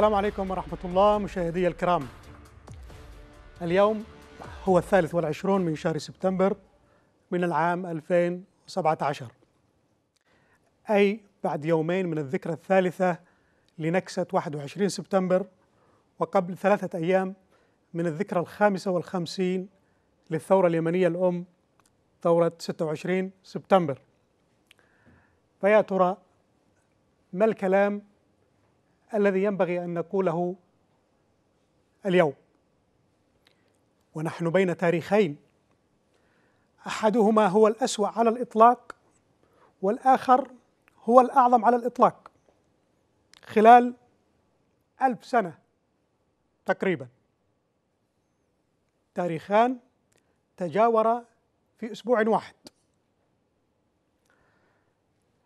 السلام عليكم ورحمة الله مشاهدي الكرام اليوم هو الثالث والعشرون من شهر سبتمبر من العام 2017 أي بعد يومين من الذكرى الثالثة لنكسة 21 سبتمبر وقبل ثلاثة أيام من الذكرى الخامسة والخمسين للثورة اليمنية الأم ثورة 26 سبتمبر فيا ترى ما الكلام الذي ينبغي أن نقوله اليوم ونحن بين تاريخين أحدهما هو الأسوأ على الإطلاق والآخر هو الأعظم على الإطلاق خلال ألف سنة تقريبا تاريخان تجاورا في أسبوع واحد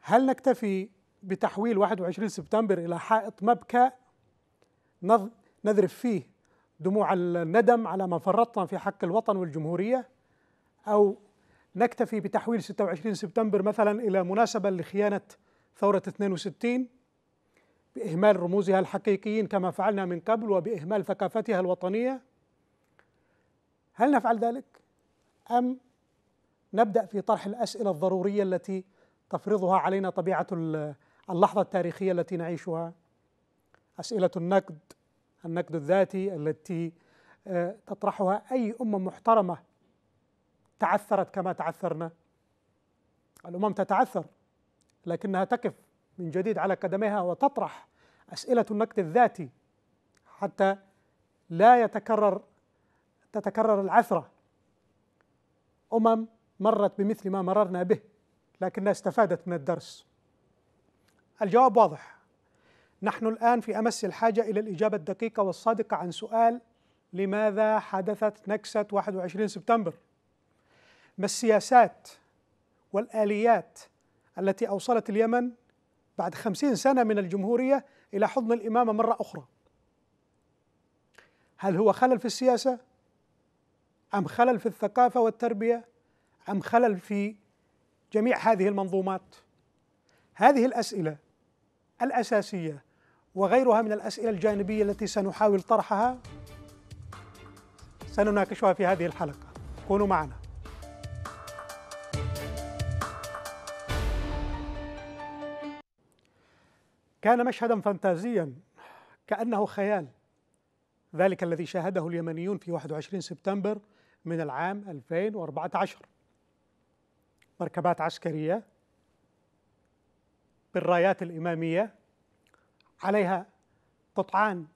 هل نكتفي بتحويل 21 سبتمبر إلى حائط مبكى نذرف فيه دموع الندم على ما فرطنا في حق الوطن والجمهورية أو نكتفي بتحويل 26 سبتمبر مثلا إلى مناسبة لخيانة ثورة 62 بإهمال رموزها الحقيقيين كما فعلنا من قبل وبإهمال ثقافتها الوطنية هل نفعل ذلك؟ أم نبدأ في طرح الأسئلة الضرورية التي تفرضها علينا طبيعة اللحظة التاريخية التي نعيشها أسئلة النقد النقد الذاتي التي آه، تطرحها أي أمة محترمة تعثرت كما تعثرنا الأمم تتعثر لكنها تقف من جديد على قدميها وتطرح أسئلة النقد الذاتي حتى لا يتكرر تتكرر العثرة أمم مرت بمثل ما مررنا به لكنها استفادت من الدرس الجواب واضح نحن الان في امس الحاجه الى الاجابه الدقيقه والصادقه عن سؤال لماذا حدثت نكسه 21 سبتمبر ما السياسات والاليات التي اوصلت اليمن بعد خمسين سنه من الجمهوريه الى حضن الامامه مره اخرى هل هو خلل في السياسه ام خلل في الثقافه والتربيه ام خلل في جميع هذه المنظومات هذه الاسئله الأساسية وغيرها من الأسئلة الجانبية التي سنحاول طرحها سنناقشها في هذه الحلقة كونوا معنا كان مشهدا فانتازيا كأنه خيال ذلك الذي شاهده اليمنيون في 21 سبتمبر من العام 2014 مركبات عسكرية بالرايات الإمامية عليها قطعان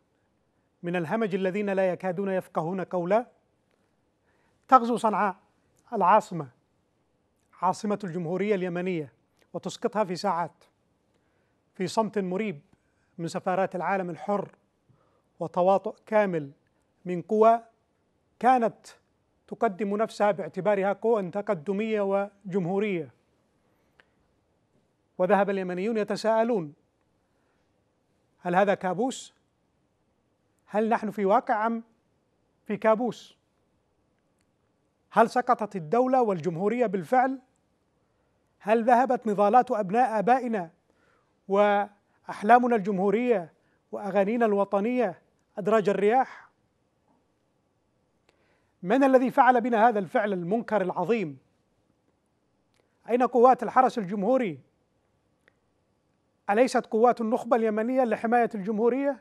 من الهمج الذين لا يكادون يفقهون قولا تغزو صنعاء العاصمة عاصمة الجمهورية اليمنية وتسقطها في ساعات في صمت مريب من سفارات العالم الحر وتواطؤ كامل من قوى كانت تقدم نفسها باعتبارها قوى تقدمية وجمهورية وذهب اليمنيون يتساءلون هل هذا كابوس؟ هل نحن في واقع أم في كابوس؟ هل سقطت الدولة والجمهورية بالفعل؟ هل ذهبت نضالات أبناء آبائنا وأحلامنا الجمهورية وأغانينا الوطنية أدراج الرياح؟ من الذي فعل بنا هذا الفعل المنكر العظيم؟ أين قوات الحرس الجمهوري أليست قوات النخبة اليمنية لحماية الجمهورية؟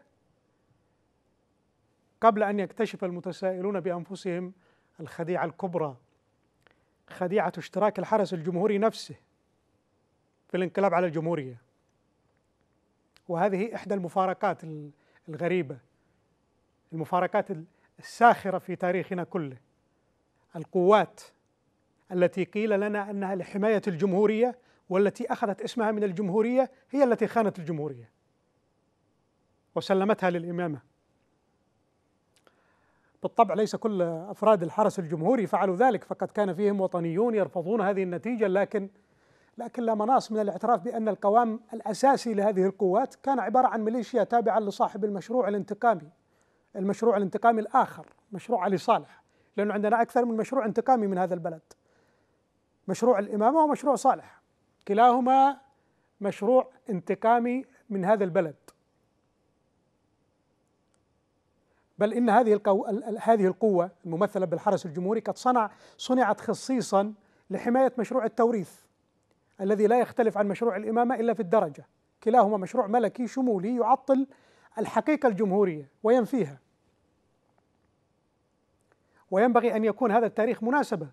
قبل أن يكتشف المتسائلون بأنفسهم الخديعة الكبرى خديعة اشتراك الحرس الجمهوري نفسه في الانقلاب على الجمهورية وهذه إحدى المفارقات الغريبة المفارقات الساخرة في تاريخنا كله القوات التي قيل لنا أنها لحماية الجمهورية والتي أخذت اسمها من الجمهورية هي التي خانت الجمهورية وسلمتها للإمامة بالطبع ليس كل أفراد الحرس الجمهوري فعلوا ذلك فقد كان فيهم وطنيون يرفضون هذه النتيجة لكن لكن لا مناص من الاعتراف بأن القوام الأساسي لهذه القوات كان عبارة عن ميليشيا تابعة لصاحب المشروع الانتقامي المشروع الانتقامي الآخر مشروع علي صالح لأنه عندنا أكثر من مشروع انتقامي من هذا البلد مشروع الإمامة ومشروع صالح كلاهما مشروع انتقامي من هذا البلد بل ان هذه القو... هذه القوه الممثله بالحرس الجمهوري قد صنع صنعت خصيصا لحمايه مشروع التوريث الذي لا يختلف عن مشروع الامامه الا في الدرجه كلاهما مشروع ملكي شمولي يعطل الحقيقه الجمهوريه وينفيها وينبغي ان يكون هذا التاريخ مناسبه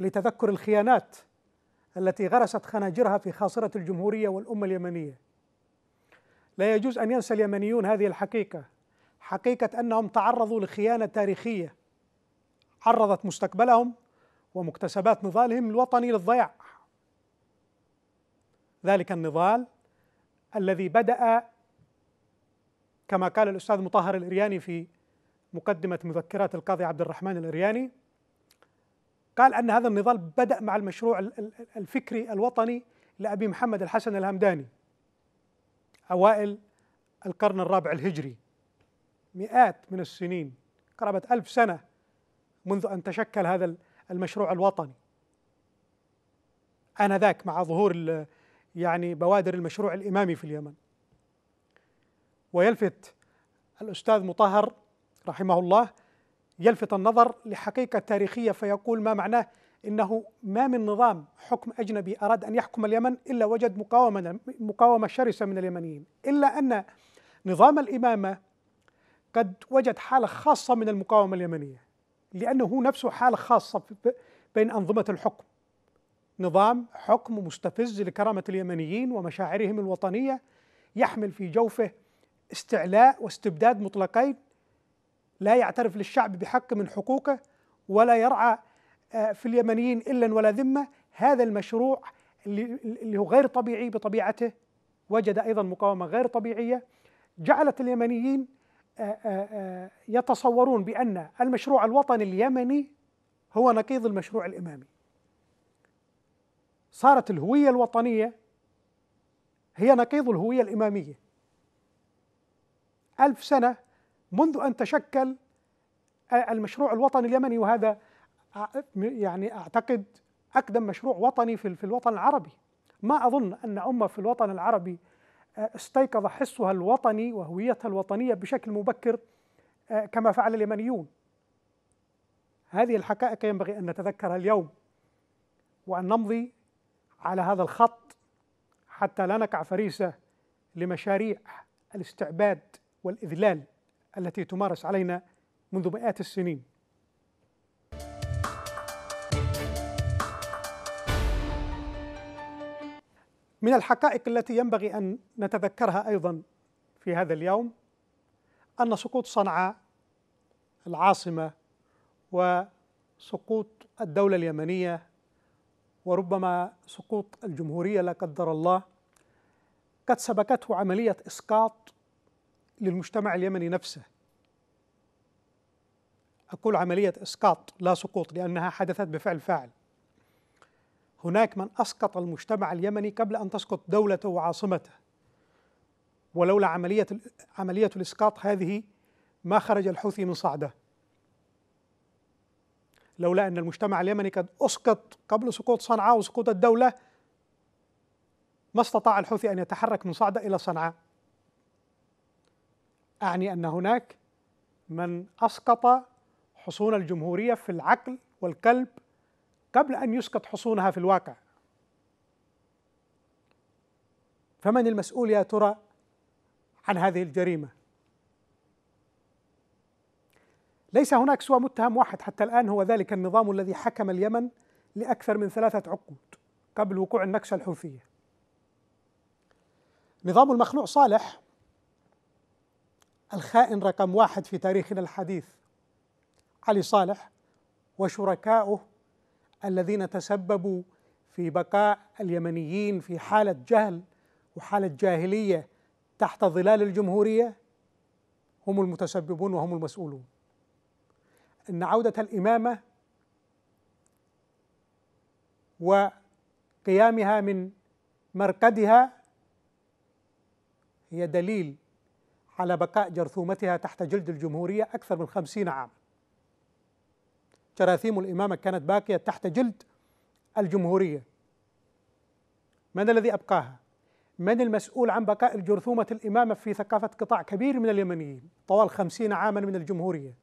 لتذكر الخيانات التي غرست خناجرها في خاصرة الجمهورية والأمة اليمنية لا يجوز أن ينسى اليمنيون هذه الحقيقة حقيقة أنهم تعرضوا لخيانة تاريخية عرضت مستقبلهم ومكتسبات نضالهم الوطني للضياع ذلك النضال الذي بدأ كما قال الأستاذ مطهر الإرياني في مقدمة مذكرات القاضي عبد الرحمن الإرياني قال أن هذا النضال بدأ مع المشروع الفكري الوطني لأبي محمد الحسن الهمداني أوائل القرن الرابع الهجري مئات من السنين قرابة ألف سنة منذ أن تشكل هذا المشروع الوطني آنذاك مع ظهور يعني بوادر المشروع الإمامي في اليمن ويلفت الأستاذ مطهر رحمه الله يلفت النظر لحقيقة تاريخية فيقول ما معناه انه ما من نظام حكم اجنبي اراد ان يحكم اليمن الا وجد مقاومه مقاومه شرسه من اليمنيين، الا ان نظام الامامه قد وجد حاله خاصه من المقاومه اليمنيه، لانه هو نفسه حاله خاصه بين انظمه الحكم. نظام حكم مستفز لكرامه اليمنيين ومشاعرهم الوطنيه يحمل في جوفه استعلاء واستبداد مطلقين لا يعترف للشعب بحق من حقوقه ولا يرعى آه، في اليمنيين إلا ولا ذمة هذا المشروع اللي هو غير طبيعي بطبيعته وجد أيضا مقاومة غير طبيعية جعلت اليمنيين آه، آه، يتصورون بأن المشروع الوطني اليمني هو نقيض المشروع الإمامي صارت الهوية الوطنية هي نقيض الهوية الإمامية ألف سنة منذ أن تشكل المشروع الوطني اليمني وهذا يعني أعتقد أقدم مشروع وطني في الوطن العربي ما أظن أن أمة في الوطن العربي استيقظ حسها الوطني وهويتها الوطنية بشكل مبكر كما فعل اليمنيون هذه الحقائق ينبغي أن نتذكرها اليوم وأن نمضي على هذا الخط حتى لا نقع فريسة لمشاريع الاستعباد والإذلال التي تمارس علينا منذ مئات السنين من الحقائق التي ينبغي أن نتذكرها أيضا في هذا اليوم أن سقوط صنعاء العاصمة وسقوط الدولة اليمنية وربما سقوط الجمهورية لا قدر الله قد سبكته عملية إسقاط للمجتمع اليمني نفسه أقول عملية إسقاط لا سقوط لأنها حدثت بفعل فاعل هناك من أسقط المجتمع اليمني قبل أن تسقط دولته وعاصمته ولولا عملية عملية الإسقاط هذه ما خرج الحوثي من صعده لولا أن المجتمع اليمني قد أسقط قبل سقوط صنعاء وسقوط الدولة ما استطاع الحوثي أن يتحرك من صعده إلى صنعاء أعني أن هناك من أسقط حصون الجمهورية في العقل والقلب قبل أن يسقط حصونها في الواقع فمن المسؤول يا ترى عن هذه الجريمة ليس هناك سوى متهم واحد حتى الآن هو ذلك النظام الذي حكم اليمن لأكثر من ثلاثة عقود قبل وقوع النكسة الحوثية نظام المخلوع صالح الخائن رقم واحد في تاريخنا الحديث علي صالح وشركائه الذين تسببوا في بقاء اليمنيين في حالة جهل وحالة جاهلية تحت ظلال الجمهورية هم المتسببون وهم المسؤولون ان عوده الامامه وقيامها من مرقدها هي دليل على بقاء جرثومتها تحت جلد الجمهورية أكثر من خمسين عام جراثيم الإمامة كانت باقية تحت جلد الجمهورية من الذي أبقاها؟ من المسؤول عن بقاء جرثومة الإمامة في ثقافة قطاع كبير من اليمنيين طوال خمسين عاما من الجمهورية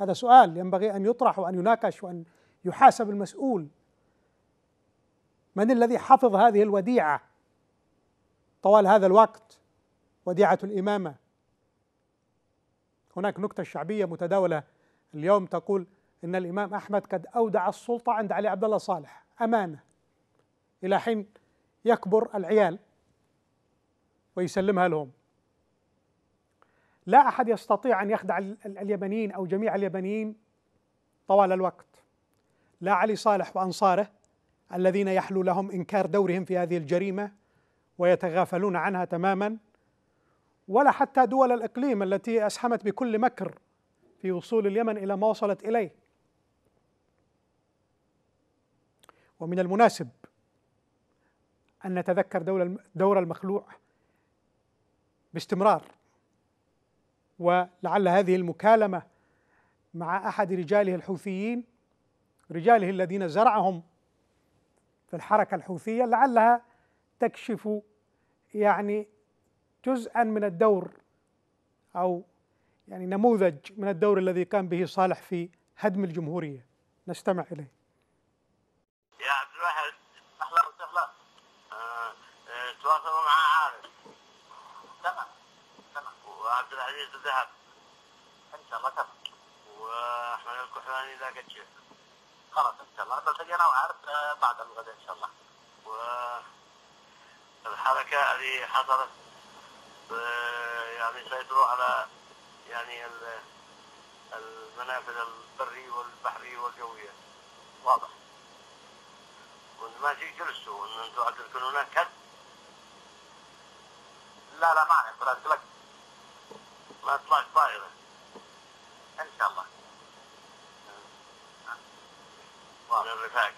هذا سؤال ينبغي أن يطرح وأن يناقش وأن يحاسب المسؤول من الذي حفظ هذه الوديعة طوال هذا الوقت وديعة الإمامة هناك نكتة شعبية متداولة اليوم تقول إن الإمام أحمد قد أودع السلطة عند علي عبد الله صالح أمانة إلى حين يكبر العيال ويسلمها لهم لا أحد يستطيع أن يخدع اليمنيين أو جميع اليمنيين طوال الوقت لا علي صالح وأنصاره الذين يحلو لهم إنكار دورهم في هذه الجريمة ويتغافلون عنها تماما ولا حتى دول الإقليم التي أسهمت بكل مكر في وصول اليمن إلى ما وصلت إليه ومن المناسب أن نتذكر دور المخلوع باستمرار ولعل هذه المكالمة مع أحد رجاله الحوثيين رجاله الذين زرعهم في الحركة الحوثية لعلها تكشف يعني جزءا من الدور أو يعني نموذج من الدور الذي قام به صالح في هدم الجمهورية نستمع إليه يا عبد الواحد أهلا وسهلا آه، آه، تواصلوا مع عارف تمام تمام وعبد العزيز الذهب إن شاء الله تمام وأحمد الكحلاني ذاك الشيخ خلاص إن شاء الله بلتقي أنا وعارف آه، بعد الغد إن شاء الله والحركة اللي حصلت يعني سيطروا على يعني المنافذ البري والبحري والجوية واضح ماشي جلسوا ان عاد تكون هناك كذب لا لا ما اعرف قلت لك ما طلعت طائرة ان شاء الله من الرفاق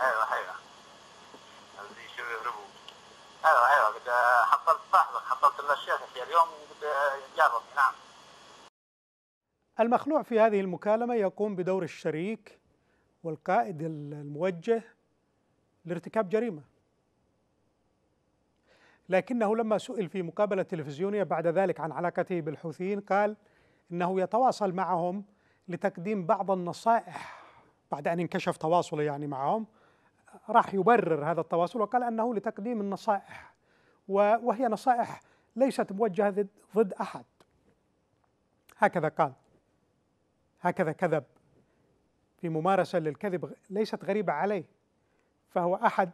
ايوه ايوه هذه شو يهربوا ايوه ايوه قد حصلت صاحبك حصلت الاشياء في اليوم قد جرب نعم المخلوع في هذه المكالمة يقوم بدور الشريك والقائد الموجه لارتكاب جريمة لكنه لما سئل في مقابلة تلفزيونية بعد ذلك عن علاقته بالحوثيين قال إنه يتواصل معهم لتقديم بعض النصائح بعد أن انكشف تواصله يعني معهم راح يبرر هذا التواصل وقال أنه لتقديم النصائح وهي نصائح ليست موجهة ضد, أحد هكذا قال هكذا كذب في ممارسة للكذب ليست غريبة عليه فهو أحد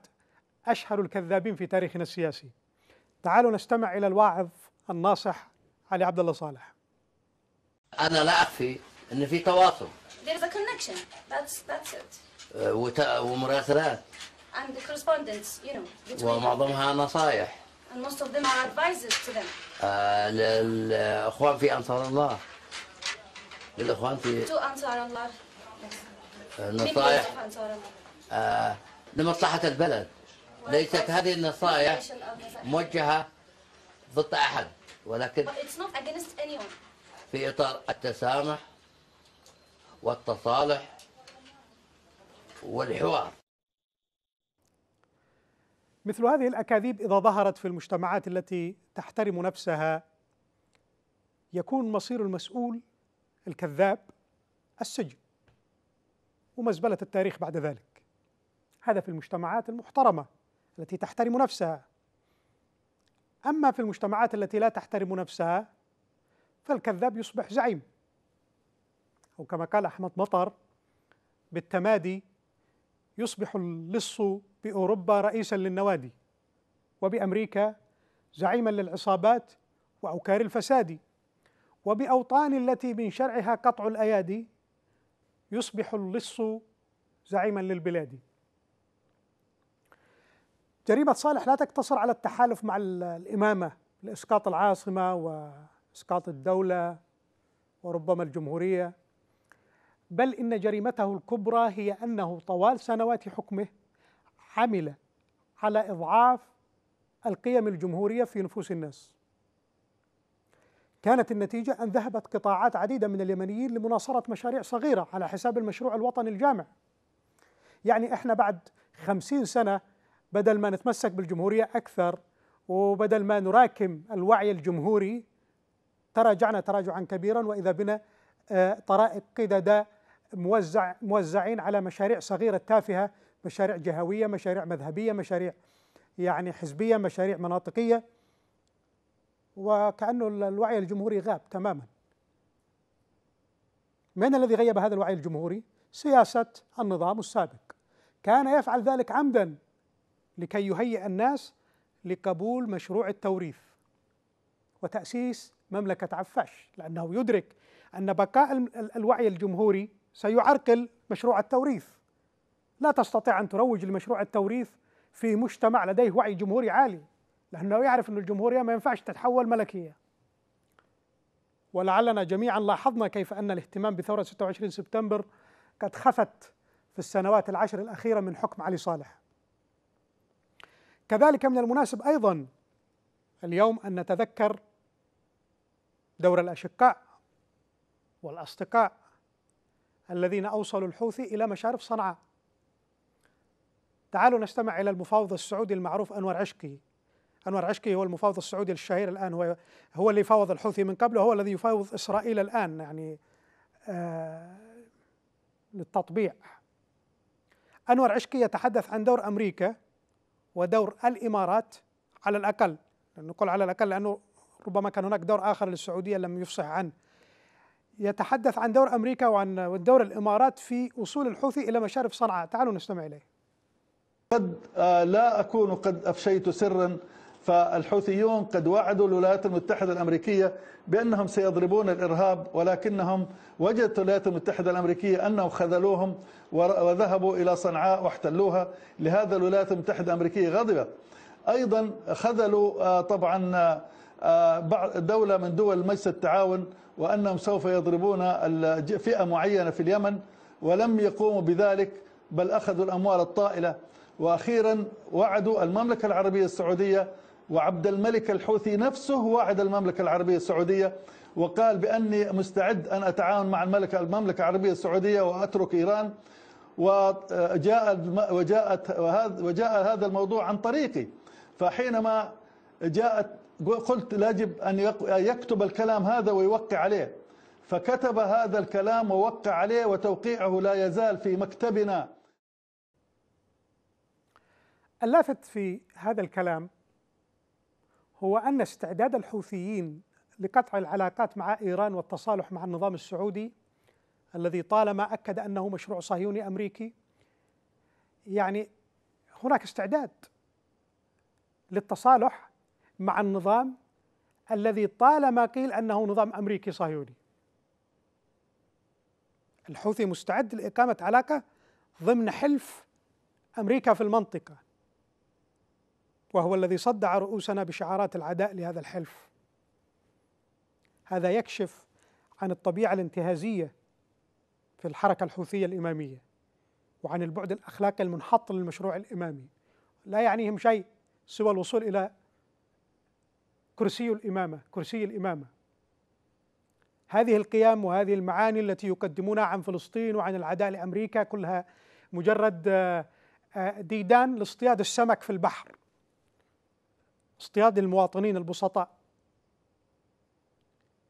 أشهر الكذابين في تاريخنا السياسي تعالوا نستمع إلى الواعظ الناصح علي عبد الله صالح أنا لا أخفي أن في تواصل There's a connection. That's, that's it. آه، ومراسلات and the correspondence, you know. ومعظمها نصائح. And most of them are advices to them. آه، للاخوان في أنصار الله. للإخوان في. To أنصار الله. آه، نصائح. لمصلحة البلد. ليست هذه النصائح موجهة ضد أحد ولكن في إطار التسامح والتصالح والحوار مثل هذه الأكاذيب إذا ظهرت في المجتمعات التي تحترم نفسها يكون مصير المسؤول الكذاب السجن ومزبلة التاريخ بعد ذلك هذا في المجتمعات المحترمة التي تحترم نفسها أما في المجتمعات التي لا تحترم نفسها فالكذاب يصبح زعيم أو كما قال أحمد مطر بالتمادي يصبح اللص باوروبا رئيسا للنوادي وبامريكا زعيما للعصابات واوكار الفساد وباوطان التي من شرعها قطع الايادي يصبح اللص زعيما للبلاد جريمة صالح لا تقتصر على التحالف مع الإمامة لإسقاط العاصمة وإسقاط الدولة وربما الجمهورية بل إن جريمته الكبرى هي أنه طوال سنوات حكمه عمل على إضعاف القيم الجمهورية في نفوس الناس كانت النتيجة أن ذهبت قطاعات عديدة من اليمنيين لمناصرة مشاريع صغيرة على حساب المشروع الوطني الجامع يعني إحنا بعد خمسين سنة بدل ما نتمسك بالجمهورية أكثر وبدل ما نراكم الوعي الجمهوري تراجعنا تراجعا كبيرا وإذا بنا آه، طرائق قددا موزع موزعين على مشاريع صغيرة تافهة مشاريع جهوية مشاريع مذهبية مشاريع يعني حزبية مشاريع مناطقية وكأنه الوعي الجمهوري غاب تماما من الذي غيب هذا الوعي الجمهوري؟ سياسة النظام السابق كان يفعل ذلك عمدا لكي يهيئ الناس لقبول مشروع التوريث وتأسيس مملكة عفاش لأنه يدرك أن بقاء الوعي الجمهوري سيعرقل مشروع التوريث لا تستطيع أن تروج لمشروع التوريث في مجتمع لديه وعي جمهوري عالي لأنه يعرف أن الجمهورية ما ينفعش تتحول ملكية ولعلنا جميعا لاحظنا كيف أن الاهتمام بثورة 26 سبتمبر قد خفت في السنوات العشر الأخيرة من حكم علي صالح كذلك من المناسب أيضا اليوم أن نتذكر دور الأشقاء والأصدقاء الذين أوصلوا الحوثي إلى مشارف صنعاء تعالوا نستمع إلى المفاوض السعودي المعروف أنور عشقي أنور عشقي هو المفاوض السعودي الشهير الآن هو هو اللي فاوض الحوثي من قبل هو الذي يفاوض إسرائيل الآن يعني آه، للتطبيع أنور عشقي يتحدث عن دور أمريكا ودور الإمارات على الأقل نقول على الأقل لأنه ربما كان هناك دور آخر للسعودية لم يفصح عنه يتحدث عن دور امريكا وعن دور الامارات في وصول الحوثي الى مشارف صنعاء، تعالوا نستمع اليه. قد آه، لا اكون قد افشيت سرا فالحوثيون قد وعدوا الولايات المتحده الامريكيه بانهم سيضربون الارهاب ولكنهم وجدت الولايات المتحده الامريكيه انهم خذلوهم وذهبوا الى صنعاء واحتلوها، لهذا الولايات المتحده الامريكيه غضبت. ايضا خذلوا آه، طبعا آه، دولة من دول مجلس التعاون وأنهم سوف يضربون فئة معينة في اليمن ولم يقوموا بذلك بل أخذوا الأموال الطائلة وأخيرا وعدوا المملكة العربية السعودية وعبد الملك الحوثي نفسه وعد المملكة العربية السعودية وقال بأني مستعد أن أتعاون مع الملكة المملكة العربية السعودية وأترك إيران وجاء وجاءت وجاء هذا الموضوع عن طريقي فحينما جاءت قلت يجب أن يكتب الكلام هذا ويوقع عليه فكتب هذا الكلام ووقع عليه وتوقيعه لا يزال في مكتبنا اللافت في هذا الكلام هو أن استعداد الحوثيين لقطع العلاقات مع إيران والتصالح مع النظام السعودي الذي طالما أكد أنه مشروع صهيوني أمريكي يعني هناك استعداد للتصالح مع النظام الذي طالما قيل انه نظام امريكي صهيوني. الحوثي مستعد لاقامه علاقه ضمن حلف امريكا في المنطقه. وهو الذي صدع رؤوسنا بشعارات العداء لهذا الحلف. هذا يكشف عن الطبيعه الانتهازيه في الحركه الحوثيه الاماميه وعن البعد الاخلاقي المنحط للمشروع الامامي. لا يعنيهم شيء سوى الوصول الى كرسي الإمامة كرسي الإمامة هذه القيم وهذه المعاني التي يقدمونها عن فلسطين وعن العداء لأمريكا كلها مجرد آه، آه، ديدان لاصطياد السمك في البحر اصطياد المواطنين البسطاء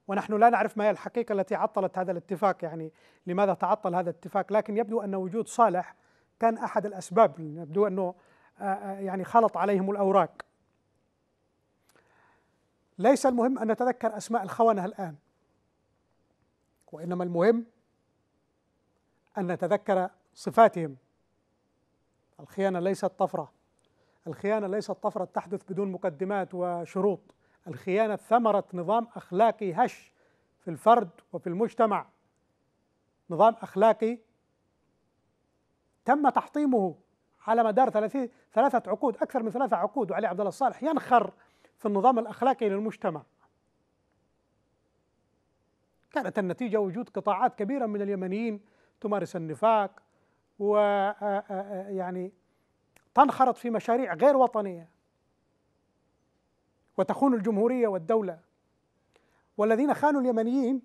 ونحن لا نعرف ما هي الحقيقة التي عطلت هذا الاتفاق يعني لماذا تعطل هذا الاتفاق لكن يبدو أن وجود صالح كان أحد الأسباب يبدو أنه آه، يعني خلط عليهم الأوراق ليس المهم أن نتذكر أسماء الخونة الآن وإنما المهم أن نتذكر صفاتهم الخيانة ليست طفرة الخيانة ليست طفرة تحدث بدون مقدمات وشروط الخيانة ثمرة نظام أخلاقي هش في الفرد وفي المجتمع نظام أخلاقي تم تحطيمه على مدار ثلاثة عقود أكثر من ثلاثة عقود وعلي عبد الله الصالح ينخر في النظام الأخلاقي للمجتمع كانت النتيجة وجود قطاعات كبيرة من اليمنيين تمارس النفاق و آه، آه، آه، يعني تنخرط في مشاريع غير وطنية وتخون الجمهورية والدولة والذين خانوا اليمنيين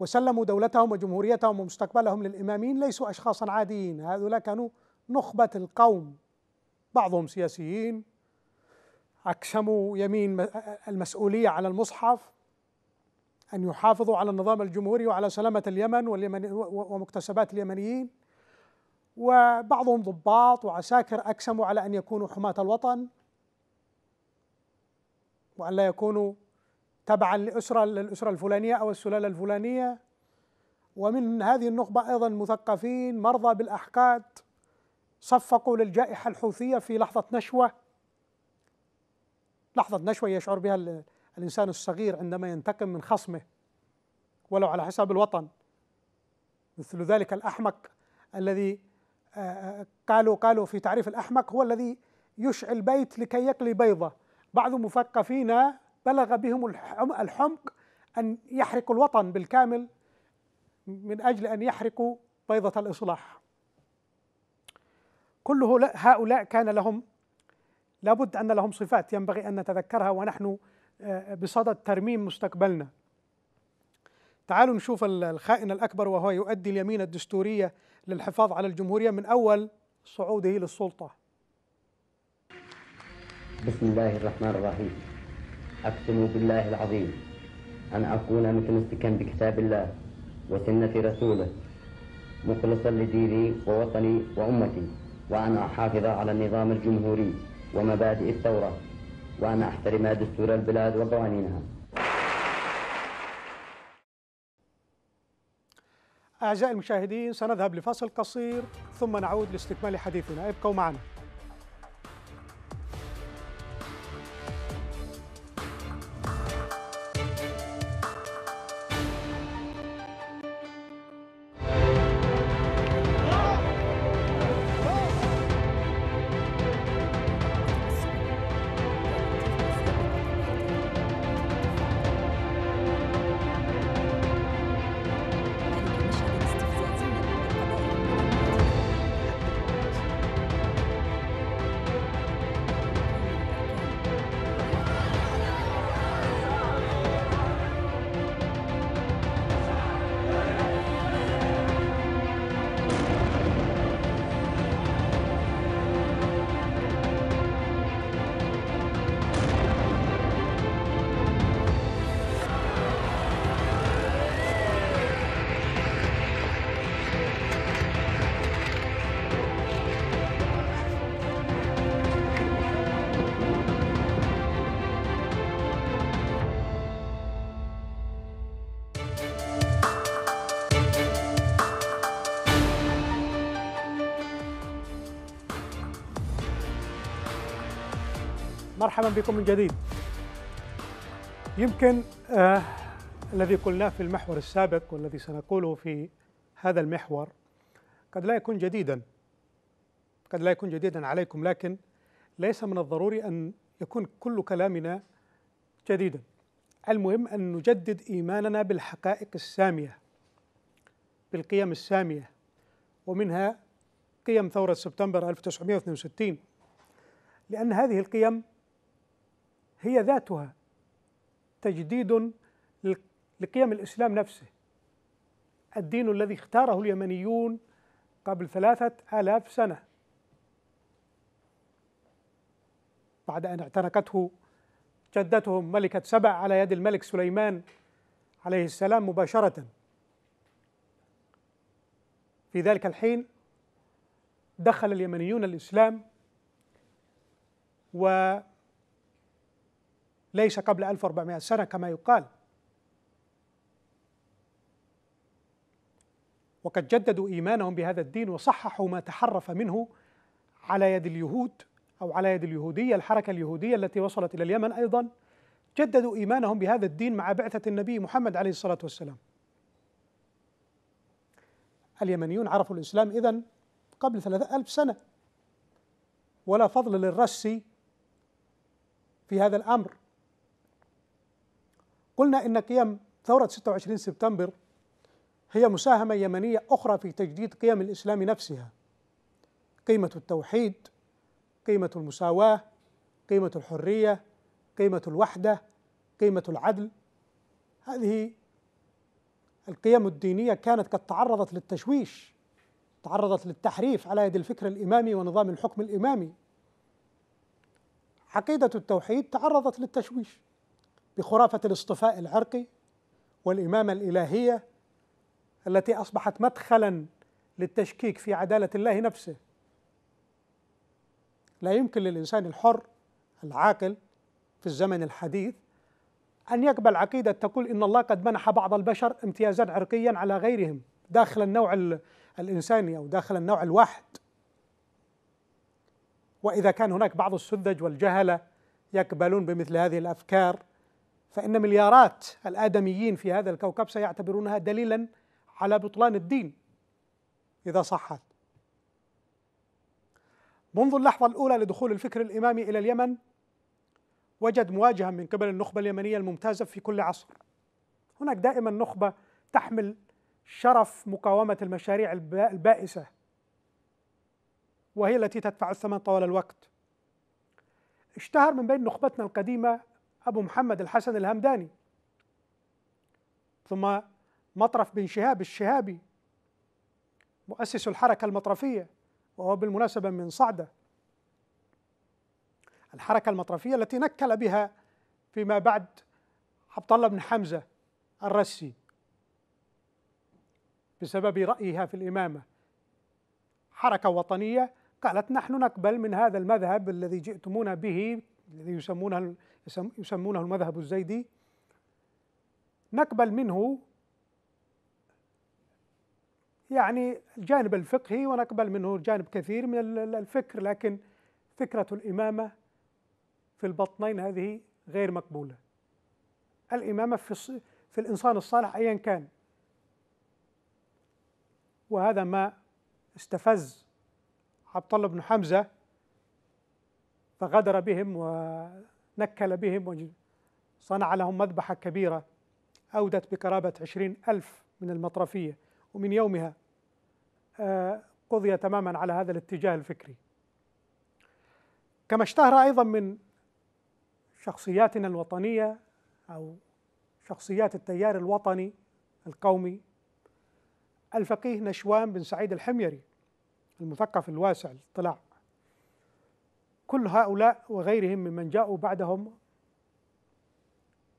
وسلموا دولتهم وجمهوريتهم ومستقبلهم للإماميين ليسوا أشخاصا عاديين هؤلاء كانوا نخبة القوم بعضهم سياسيين أقسموا يمين المسؤولية على المصحف أن يحافظوا على النظام الجمهوري وعلى سلامة اليمن ومكتسبات اليمنيين وبعضهم ضباط وعساكر أقسموا على أن يكونوا حماة الوطن وأن لا يكونوا تبعا لأسرة للأسرة الفلانية أو السلالة الفلانية ومن هذه النخبة أيضا مثقفين مرضى بالأحقاد صفقوا للجائحة الحوثية في لحظة نشوة لحظة نشوة يشعر بها الإنسان الصغير عندما ينتقم من خصمه ولو على حساب الوطن مثل ذلك الأحمق الذي قالوا قالوا في تعريف الأحمق هو الذي يشعل بيت لكي يقلي بيضة بعض مثقفينا بلغ بهم الحمق أن يحرقوا الوطن بالكامل من أجل أن يحرقوا بيضة الإصلاح كل هؤلاء كان لهم لابد أن لهم صفات ينبغي أن نتذكرها ونحن آه، بصدد ترميم مستقبلنا تعالوا نشوف الخائن الأكبر وهو يؤدي اليمين الدستورية للحفاظ على الجمهورية من أول صعوده للسلطة بسم الله الرحمن الرحيم أقسم بالله العظيم أن أكون متمسكا بكتاب الله وسنة رسوله مخلصا لديني ووطني وأمتي وأن أحافظ على النظام الجمهوري ومبادئ الثورة وأن أحترم دستور البلاد وقوانينها أعزائي المشاهدين سنذهب لفاصل قصير ثم نعود لاستكمال حديثنا ابقوا معنا مرحبا بكم من جديد يمكن آه الذي قلناه في المحور السابق والذي سنقوله في هذا المحور قد لا يكون جديدا قد لا يكون جديدا عليكم لكن ليس من الضروري أن يكون كل كلامنا جديدا المهم أن نجدد إيماننا بالحقائق السامية بالقيم السامية ومنها قيم ثورة سبتمبر 1962 لأن هذه القيم هي ذاتها تجديد لقيم الإسلام نفسه الدين الذي اختاره اليمنيون قبل ثلاثة آلاف سنة بعد أن اعتنقته جدتهم ملكة سبع على يد الملك سليمان عليه السلام مباشرة في ذلك الحين دخل اليمنيون الإسلام و ليس قبل 1400 سنة كما يقال وقد جددوا إيمانهم بهذا الدين وصححوا ما تحرف منه على يد اليهود أو على يد اليهودية الحركة اليهودية التي وصلت إلى اليمن أيضا جددوا إيمانهم بهذا الدين مع بعثة النبي محمد عليه الصلاة والسلام اليمنيون عرفوا الإسلام إذا قبل ثلاثة ألف سنة ولا فضل للرسي في هذا الأمر قلنا إن قيم ثورة 26 سبتمبر هي مساهمة يمنية أخرى في تجديد قيم الإسلام نفسها قيمة التوحيد قيمة المساواة قيمة الحرية قيمة الوحدة قيمة العدل هذه القيم الدينية كانت قد تعرضت للتشويش تعرضت للتحريف على يد الفكر الإمامي ونظام الحكم الإمامي عقيدة التوحيد تعرضت للتشويش بخرافة الاصطفاء العرقي والإمامة الإلهية التي أصبحت مدخلا للتشكيك في عدالة الله نفسه لا يمكن للإنسان الحر العاقل في الزمن الحديث أن يقبل عقيدة تقول إن الله قد منح بعض البشر امتيازا عرقيا على غيرهم داخل النوع الإنساني أو داخل النوع الواحد وإذا كان هناك بعض السذج والجهلة يقبلون بمثل هذه الأفكار فإن مليارات الآدميين في هذا الكوكب سيعتبرونها دليلا على بطلان الدين إذا صحت منذ اللحظة الأولى لدخول الفكر الإمامي إلى اليمن وجد مواجهة من قبل النخبة اليمنية الممتازة في كل عصر هناك دائما نخبة تحمل شرف مقاومة المشاريع البائسة وهي التي تدفع الثمن طوال الوقت اشتهر من بين نخبتنا القديمة أبو محمد الحسن الهمداني ثم مطرف بن شهاب الشهابي مؤسس الحركة المطرفية وهو بالمناسبة من صعدة الحركة المطرفية التي نكل بها فيما بعد عبد الله بن حمزة الرسي بسبب رأيها في الإمامة حركة وطنية قالت نحن نقبل من هذا المذهب الذي جئتمونا به الذي يسمونه يسمونه المذهب الزيدي نقبل منه يعني الجانب الفقهي ونقبل منه جانب كثير من الفكر لكن فكرة الإمامة في البطنين هذه غير مقبولة الإمامة في, في الإنسان الصالح أيا كان وهذا ما استفز عبد الله بن حمزة فغدر بهم و نكل بهم وصنع لهم مذبحة كبيرة أودت بقرابة عشرين ألف من المطرفية ومن يومها آه، قضي تماما على هذا الاتجاه الفكري كما اشتهر أيضا من شخصياتنا الوطنية أو شخصيات التيار الوطني القومي الفقيه نشوان بن سعيد الحميري المثقف الواسع الاطلاع كل هؤلاء وغيرهم ممن جاءوا بعدهم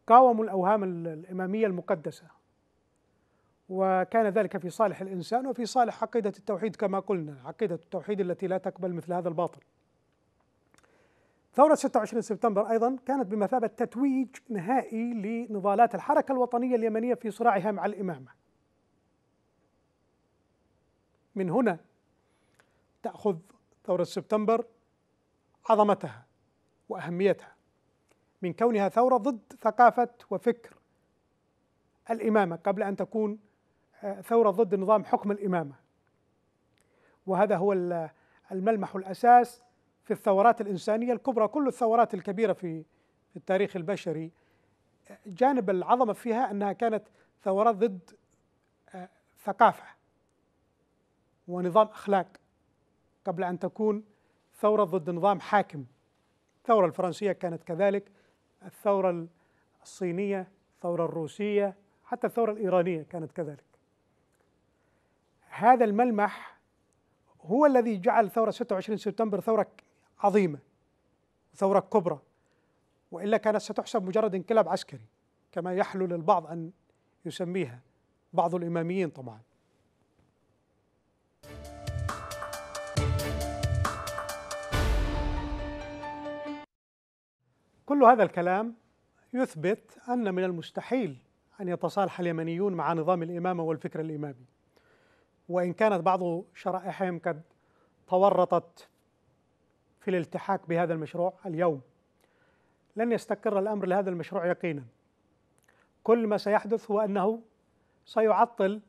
قاوموا الأوهام الإمامية المقدسة وكان ذلك في صالح الإنسان وفي صالح عقيدة التوحيد كما قلنا عقيدة التوحيد التي لا تقبل مثل هذا الباطل ثورة 26 سبتمبر أيضا كانت بمثابة تتويج نهائي لنضالات الحركة الوطنية اليمنية في صراعها مع الإمامة من هنا تأخذ ثورة سبتمبر عظمتها واهميتها من كونها ثوره ضد ثقافه وفكر الامامه قبل ان تكون آه، ثوره ضد نظام حكم الامامه وهذا هو الملمح الاساس في الثورات الانسانيه الكبرى كل الثورات الكبيره في التاريخ البشري آه، جانب العظمه فيها انها كانت ثورات ضد آه، ثقافه ونظام اخلاق قبل ان تكون ثورة ضد نظام حاكم الثورة الفرنسية كانت كذلك الثورة الصينية الثورة الروسية حتى الثورة الإيرانية كانت كذلك هذا الملمح هو الذي جعل ثورة 26 سبتمبر ثورة عظيمة ثورة كبرى وإلا كانت ستحسب مجرد انقلاب عسكري كما يحلو للبعض أن يسميها بعض الإماميين طبعا كل هذا الكلام يثبت أن من المستحيل أن يتصالح اليمنيون مع نظام الإمامة والفكر الإمامي وإن كانت بعض شرائحهم قد تورطت في الالتحاق بهذا المشروع اليوم لن يستقر الأمر لهذا المشروع يقينا كل ما سيحدث هو أنه سيعطل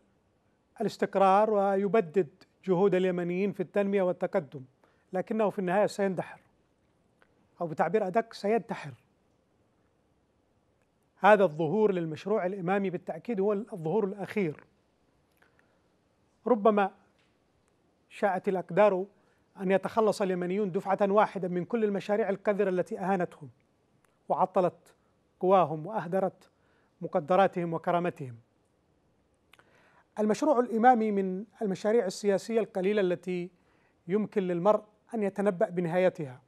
الاستقرار ويبدد جهود اليمنيين في التنمية والتقدم لكنه في النهاية سيندحر أو بتعبير أدق سينتحر هذا الظهور للمشروع الإمامي بالتأكيد هو الظهور الأخير ربما شاءت الأقدار أن يتخلص اليمنيون دفعة واحدة من كل المشاريع القذرة التي أهانتهم وعطلت قواهم وأهدرت مقدراتهم وكرامتهم المشروع الإمامي من المشاريع السياسية القليلة التي يمكن للمرء أن يتنبأ بنهايتها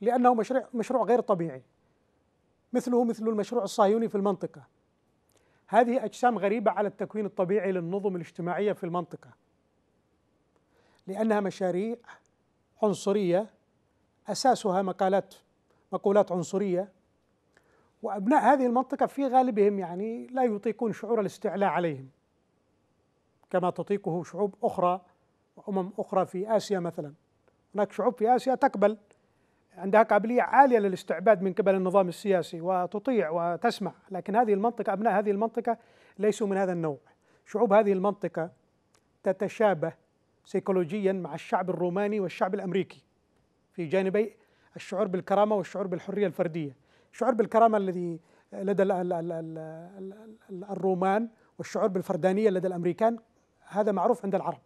لأنه مشروع, مشروع غير طبيعي مثله مثل المشروع الصهيوني في المنطقة هذه أجسام غريبة على التكوين الطبيعي للنظم الاجتماعية في المنطقة لأنها مشاريع عنصرية أساسها مقالات مقولات عنصرية وأبناء هذه المنطقة في غالبهم يعني لا يطيقون شعور الاستعلاء عليهم كما تطيقه شعوب أخرى وأمم أخرى في آسيا مثلا هناك شعوب في آسيا تقبل عندها قابلية عالية للاستعباد من قبل النظام السياسي وتطيع وتسمع لكن هذه المنطقة أبناء هذه المنطقة ليسوا من هذا النوع شعوب هذه المنطقة تتشابه سيكولوجيا مع الشعب الروماني والشعب الأمريكي في جانبي الشعور بالكرامة والشعور بالحرية الفردية الشعور بالكرامة الذي لدى الرومان والشعور بالفردانية لدى الأمريكان هذا معروف عند العرب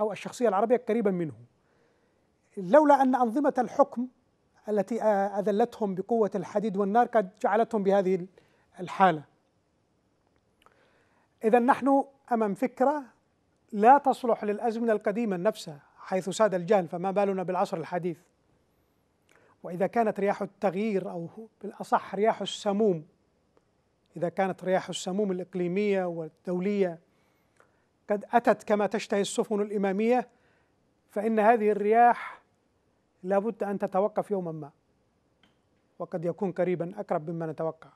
أو الشخصية العربية قريبا منه لولا أن أنظمة الحكم التي أذلتهم بقوة الحديد والنار قد جعلتهم بهذه الحالة إذا نحن أمام فكرة لا تصلح للأزمنة القديمة نفسها حيث ساد الجهل فما بالنا بالعصر الحديث وإذا كانت رياح التغيير أو بالأصح رياح السموم إذا كانت رياح السموم الإقليمية والدولية قد أتت كما تشتهي السفن الإمامية فإن هذه الرياح لابد أن تتوقف يوما ما وقد يكون قريبا أقرب مما نتوقع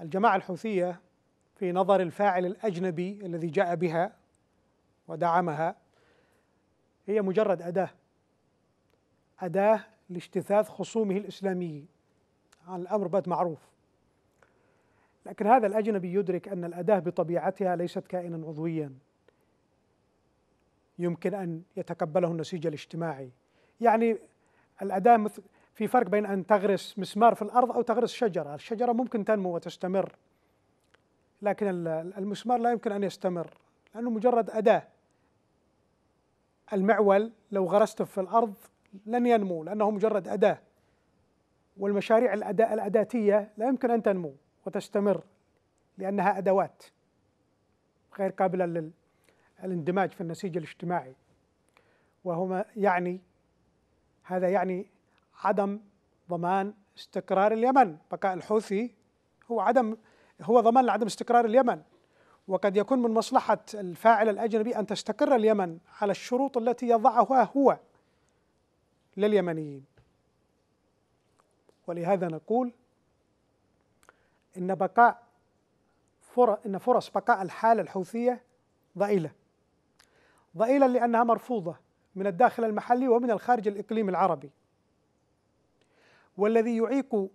الجماعة الحوثية في نظر الفاعل الأجنبي الذي جاء بها ودعمها هي مجرد أداة أداة لاجتثاث خصومه الإسلاميين الأمر بات معروف لكن هذا الأجنبي يدرك أن الأداة بطبيعتها ليست كائنا عضويا يمكن أن يتقبله النسيج الاجتماعي يعني الاداء مثل في فرق بين ان تغرس مسمار في الارض او تغرس شجره، الشجره ممكن تنمو وتستمر لكن المسمار لا يمكن ان يستمر لانه مجرد اداه. المعول لو غرسته في الارض لن ينمو لانه مجرد اداه. والمشاريع الاداء الاداتيه لا يمكن ان تنمو وتستمر لانها ادوات غير قابله للاندماج في النسيج الاجتماعي. وهما يعني هذا يعني عدم ضمان استقرار اليمن بقاء الحوثي هو عدم هو ضمان لعدم استقرار اليمن وقد يكون من مصلحة الفاعل الأجنبي أن تستقر اليمن على الشروط التي يضعها هو لليمنيين ولهذا نقول إن بقاء فرص إن فرص بقاء الحالة الحوثية ضئيلة ضئيلة لأنها مرفوضة من الداخل المحلي ومن الخارج الإقليم العربي والذي يعيق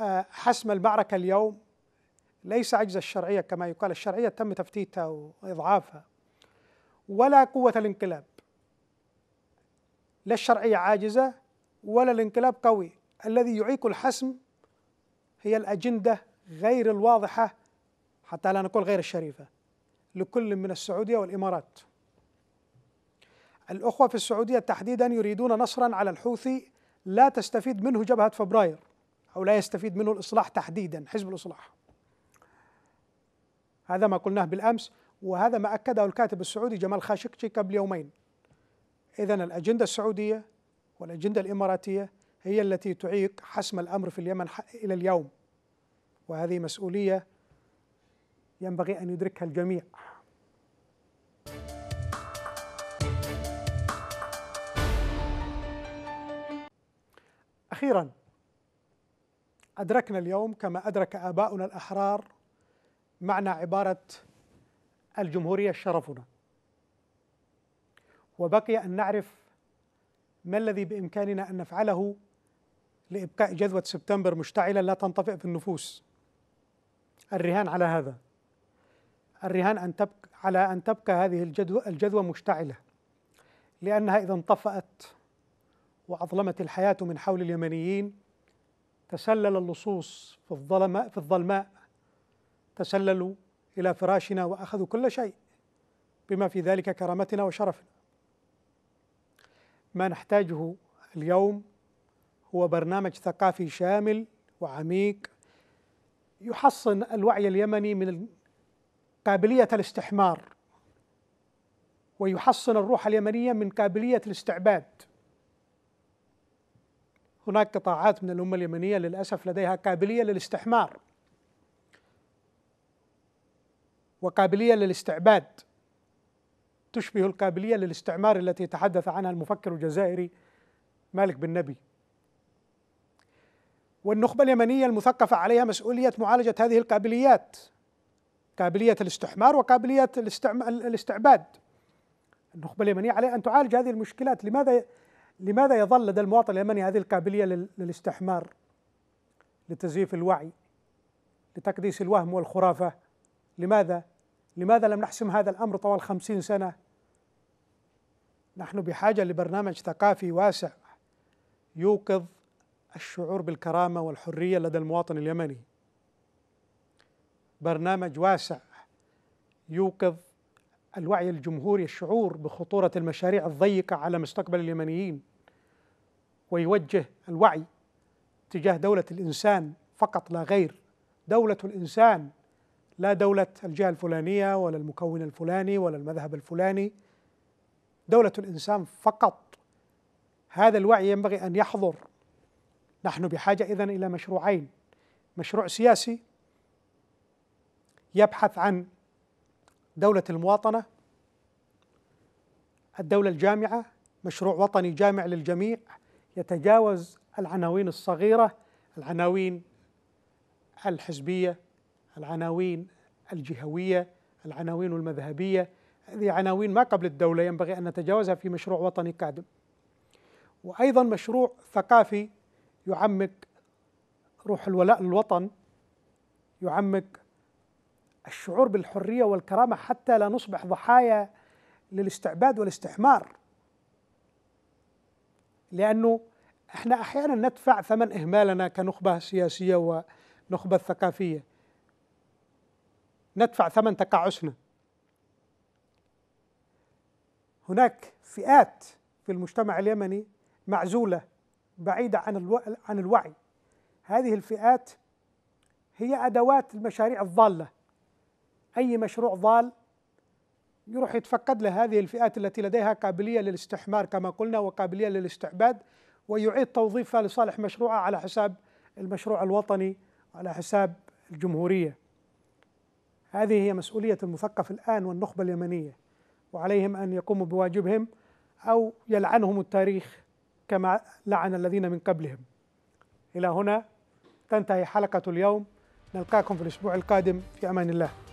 آه، حسم المعركة اليوم ليس عجز الشرعية كما يقال الشرعية تم تفتيتها وإضعافها ولا قوة الانقلاب لا الشرعية عاجزة ولا الانقلاب قوي الذي يعيق الحسم هي الأجندة غير الواضحة حتى لا نقول غير الشريفة لكل من السعودية والإمارات الأخوة في السعودية تحديدا يريدون نصرا على الحوثي لا تستفيد منه جبهة فبراير أو لا يستفيد منه الإصلاح تحديدا حزب الإصلاح هذا ما قلناه بالأمس وهذا ما أكده الكاتب السعودي جمال خاشقجي قبل يومين إذا الأجندة السعودية والأجندة الإماراتية هي التي تعيق حسم الأمر في اليمن إلى اليوم وهذه مسؤولية ينبغي أن يدركها الجميع أخيرا أدركنا اليوم كما أدرك آباؤنا الأحرار معنى عبارة الجمهورية شرفنا وبقي أن نعرف ما الذي بإمكاننا أن نفعله لإبقاء جذوة سبتمبر مشتعلة لا تنطفئ في النفوس الرهان على هذا الرهان أن تبقى على أن تبقى هذه الجذوة مشتعلة لأنها إذا انطفأت وأظلمت الحياة من حول اليمنيين تسلل اللصوص في الظلماء في الظلماء تسللوا إلى فراشنا وأخذوا كل شيء بما في ذلك كرامتنا وشرفنا ما نحتاجه اليوم هو برنامج ثقافي شامل وعميق يحصن الوعي اليمني من قابلية الاستحمار ويحصن الروح اليمنية من قابلية الاستعباد هناك قطاعات من الأمة اليمنية للأسف لديها قابلية للاستحمار وقابلية للاستعباد تشبه القابلية للاستعمار التي تحدث عنها المفكر الجزائري مالك بن نبي والنخبة اليمنية المثقفة عليها مسؤولية معالجة هذه القابليات قابلية الاستحمار وقابلية الاستعباد النخبة اليمنية عليها أن تعالج هذه المشكلات لماذا لماذا يظل لدى المواطن اليمني هذه القابليه للاستحمار لتزييف الوعي لتكديس الوهم والخرافه لماذا لماذا لم نحسم هذا الامر طوال خمسين سنه نحن بحاجه لبرنامج ثقافي واسع يوقظ الشعور بالكرامه والحريه لدى المواطن اليمني برنامج واسع يوقظ الوعي الجمهوري الشعور بخطورة المشاريع الضيقة على مستقبل اليمنيين ويوجه الوعي تجاه دولة الإنسان فقط لا غير دولة الإنسان لا دولة الجهة الفلانية ولا المكون الفلاني ولا المذهب الفلاني دولة الإنسان فقط هذا الوعي ينبغي أن يحضر نحن بحاجة إذا إلى مشروعين مشروع سياسي يبحث عن دولة المواطنة الدولة الجامعة مشروع وطني جامع للجميع يتجاوز العناوين الصغيرة العناوين الحزبية العناوين الجهوية العناوين المذهبية هذه عناوين ما قبل الدولة ينبغي أن نتجاوزها في مشروع وطني كادم وأيضا مشروع ثقافي يعمق روح الولاء للوطن يعمق الشعور بالحريه والكرامه حتى لا نصبح ضحايا للاستعباد والاستحمار لانه احنا احيانا ندفع ثمن اهمالنا كنخبه سياسيه ونخبه ثقافيه ندفع ثمن تقاعسنا هناك فئات في المجتمع اليمني معزوله بعيده عن الو... عن الوعي هذه الفئات هي ادوات المشاريع الضاله أي مشروع ضال يروح يتفقد له هذه الفئات التي لديها قابلية للاستحمار كما قلنا وقابلية للاستعباد ويعيد توظيفها لصالح مشروعها على حساب المشروع الوطني على حساب الجمهورية هذه هي مسؤولية المثقف الآن والنخبة اليمنية وعليهم أن يقوموا بواجبهم أو يلعنهم التاريخ كما لعن الذين من قبلهم إلى هنا تنتهي حلقة اليوم نلقاكم في الأسبوع القادم في أمان الله